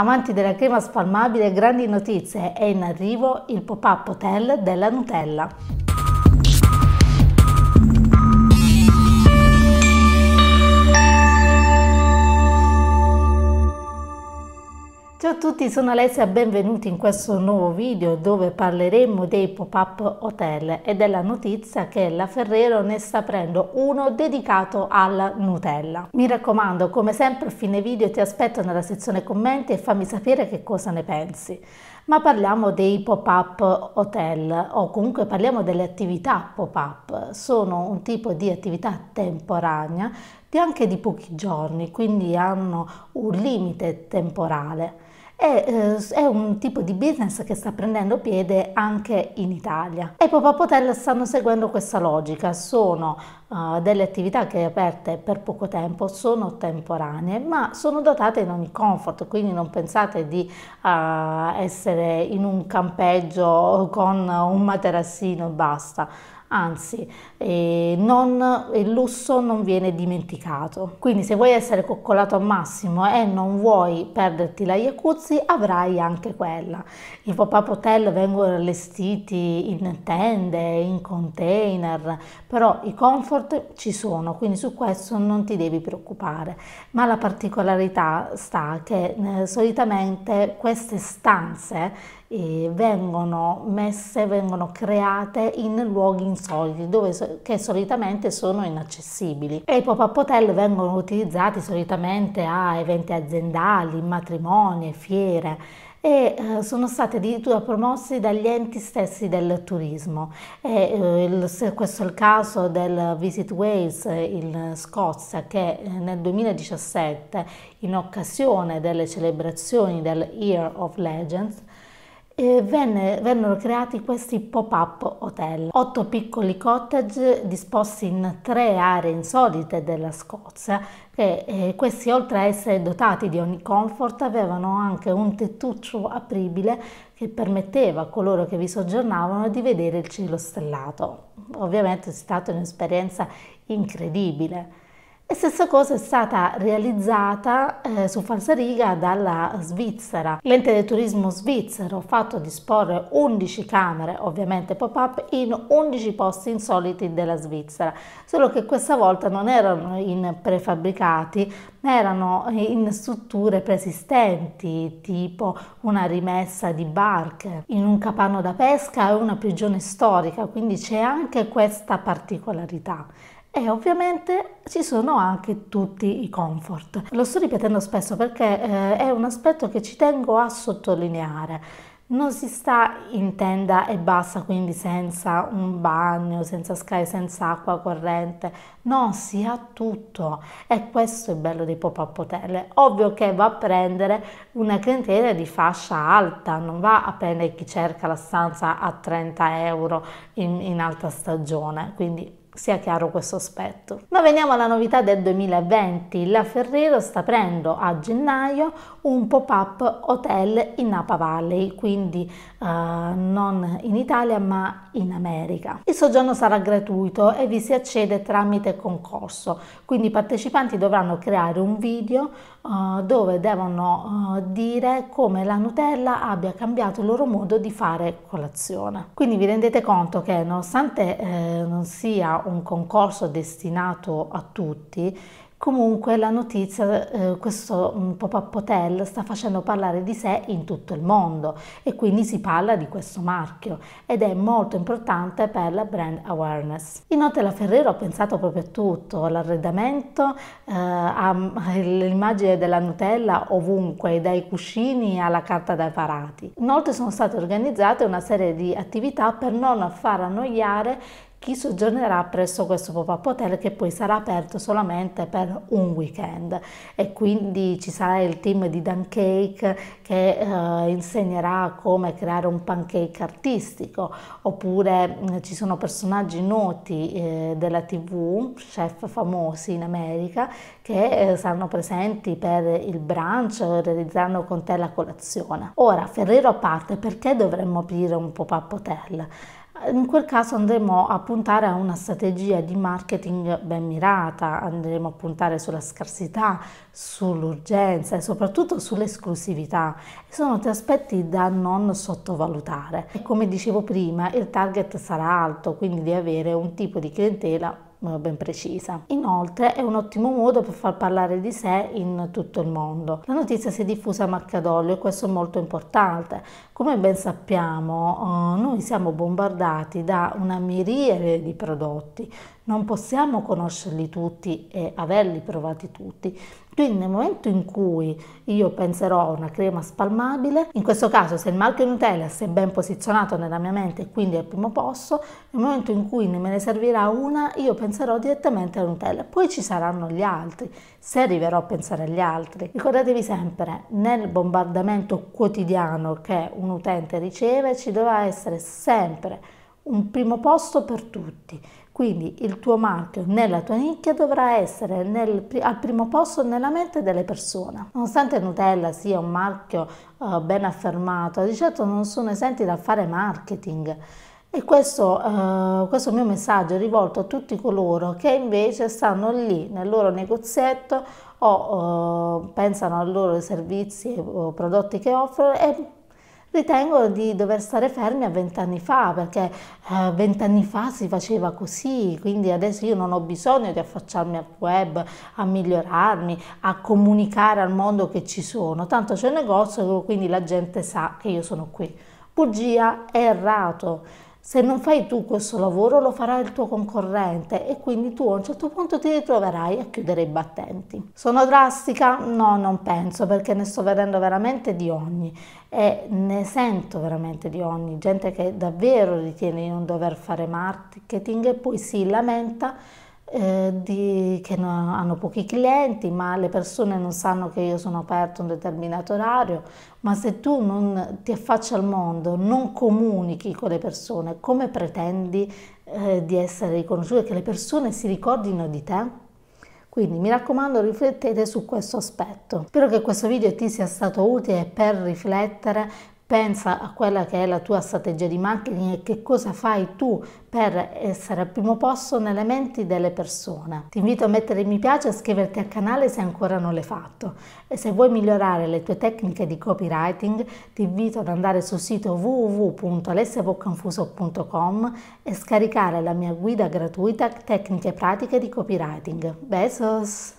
Amanti della crema spalmabile, grandi notizie, è in arrivo il pop-up hotel della Nutella. Ciao a tutti, sono Alessia, benvenuti in questo nuovo video dove parleremo dei pop-up hotel e della notizia che la Ferrero ne sta aprendo uno dedicato alla Nutella. Mi raccomando, come sempre a fine video ti aspetto nella sezione commenti e fammi sapere che cosa ne pensi ma parliamo dei pop-up hotel o comunque parliamo delle attività pop-up. Sono un tipo di attività temporanea di anche di pochi giorni, quindi hanno un limite temporale e eh, è un tipo di business che sta prendendo piede anche in Italia. E i pop-up hotel stanno seguendo questa logica, sono uh, delle attività che aperte per poco tempo, sono temporanee, ma sono dotate in ogni comfort, quindi non pensate di uh, essere in un campeggio con un materassino e basta anzi eh, non, il lusso non viene dimenticato. Quindi se vuoi essere coccolato al massimo e non vuoi perderti la jacuzzi avrai anche quella. I pop-up hotel vengono allestiti in tende, in container, però i comfort ci sono, quindi su questo non ti devi preoccupare. Ma la particolarità sta che eh, solitamente queste stanze eh, vengono messe, vengono create in luoghi insoliti dove, che solitamente sono inaccessibili e i pop-up hotel vengono utilizzati solitamente a eventi aziendali, matrimoni, fiere e eh, sono stati addirittura promossi dagli enti stessi del turismo. E, eh, il, questo è il caso del Visit Wales in Scozia che eh, nel 2017 in occasione delle celebrazioni del Year of Legends venne, vennero creati questi pop-up hotel, otto piccoli cottage disposti in tre aree insolite della Scozia che eh, questi oltre a essere dotati di ogni comfort avevano anche un tettuccio apribile che permetteva a coloro che vi soggiornavano di vedere il cielo stellato. Ovviamente è stata un'esperienza incredibile. E stessa cosa è stata realizzata eh, su falsariga dalla Svizzera. L'ente del turismo svizzero ha fatto disporre 11 camere, ovviamente pop-up, in 11 posti insoliti della Svizzera, solo che questa volta non erano in prefabbricati, ma erano in strutture preesistenti, tipo una rimessa di barche, in un capanno da pesca e una prigione storica, quindi c'è anche questa particolarità e ovviamente ci sono anche tutti i comfort. Lo sto ripetendo spesso perché eh, è un aspetto che ci tengo a sottolineare. Non si sta in tenda e basta, quindi senza un bagno, senza sky, senza acqua corrente. No, si ha tutto. E questo è il bello dei pop-up hotel. Ovvio che va a prendere una clientela di fascia alta, non va a prendere chi cerca la stanza a 30 euro in, in alta stagione. Quindi sia chiaro questo aspetto. Ma veniamo alla novità del 2020. La Ferrero sta aprendo a gennaio un pop-up hotel in Napa Valley, quindi uh, non in Italia ma in America. Il soggiorno sarà gratuito e vi si accede tramite concorso, quindi i partecipanti dovranno creare un video uh, dove devono uh, dire come la Nutella abbia cambiato il loro modo di fare colazione. Quindi vi rendete conto che nonostante eh, non sia un concorso destinato a tutti, comunque la notizia, eh, questo mm, pop-up hotel sta facendo parlare di sé in tutto il mondo e quindi si parla di questo marchio ed è molto importante per la brand awareness. Inoltre la Ferrero ha pensato proprio a tutto, l'arredamento, eh, l'immagine della Nutella ovunque, dai cuscini alla carta dai parati. Inoltre sono state organizzate una serie di attività per non far annoiare chi soggiornerà presso questo pop-up hotel che poi sarà aperto solamente per un weekend e quindi ci sarà il team di Dan Cake che eh, insegnerà come creare un pancake artistico oppure mh, mm, ci sono personaggi noti eh, della tv, chef famosi in America che eh, saranno presenti per il brunch o realizzeranno con te la colazione. Ora, Ferrero a parte, perché dovremmo aprire un pop-up hotel? in quel caso andremo a puntare a una strategia di marketing ben mirata, andremo a puntare sulla scarsità, sull'urgenza e soprattutto sull'esclusività. Sono tre aspetti da non sottovalutare. E come dicevo prima, il target sarà alto, quindi di avere un tipo di clientela eh, ben precisa. Inoltre è un ottimo modo per far parlare di sé in tutto il mondo. La notizia si è diffusa a Marcadoglio e questo è molto importante. Come ben sappiamo, eh, noi siamo bombardati da una miriade di prodotti, non possiamo conoscerli tutti e averli provati tutti quindi nel momento in cui io penserò a una crema spalmabile, in questo caso se il marchio Nutella si è ben posizionato nella mia mente e quindi è al primo posto, nel momento in cui me ne servirà una io penserò direttamente alla Nutella, poi ci saranno gli altri, se arriverò a pensare agli altri. Ricordatevi sempre, nel bombardamento quotidiano che un utente riceve ci dovrà essere sempre un primo posto per tutti, quindi il tuo marchio nella tua nicchia dovrà essere nel, al primo posto nella mente delle persone. Nonostante Nutella sia un marchio eh, ben affermato, di certo non sono esenti da fare marketing. E questo, eh, questo mio messaggio è rivolto a tutti coloro che invece stanno lì nel loro negozietto o eh, pensano ai loro servizi o prodotti che offrono e ritengo di dover stare fermi a vent'anni fa, perché eh, vent'anni eh, fa si faceva così, quindi adesso io non ho bisogno di affacciarmi al web, a migliorarmi, a comunicare al mondo che ci sono, tanto c'è un negozio, quindi la gente sa che io sono qui. Bugia è errato se non fai tu questo lavoro lo farà il tuo concorrente e quindi tu a un certo punto ti ritroverai a chiudere i battenti. Sono drastica? No, non penso perché ne sto vedendo veramente di ogni e ne sento veramente di ogni, gente che davvero ritiene di non dover fare marketing e poi si lamenta eh, di, che no, hanno pochi clienti, ma le persone non sanno che io sono aperto un determinato orario, ma se tu non ti affacci al mondo, non comunichi con le persone, come pretendi eh, di essere riconosciuto e che le persone si ricordino di te? Quindi mi raccomando riflettete su questo aspetto. Spero che questo video ti sia stato utile per riflettere, pensa a quella che è la tua strategia di marketing e che cosa fai tu per essere al primo posto nelle menti delle persone. Ti invito a mettere mi piace e iscriverti al canale se ancora non l'hai fatto e se vuoi migliorare le tue tecniche di copywriting ti invito ad andare sul sito www.alessiaboccanfuso.com e scaricare la mia guida gratuita tecniche pratiche di copywriting. Besos!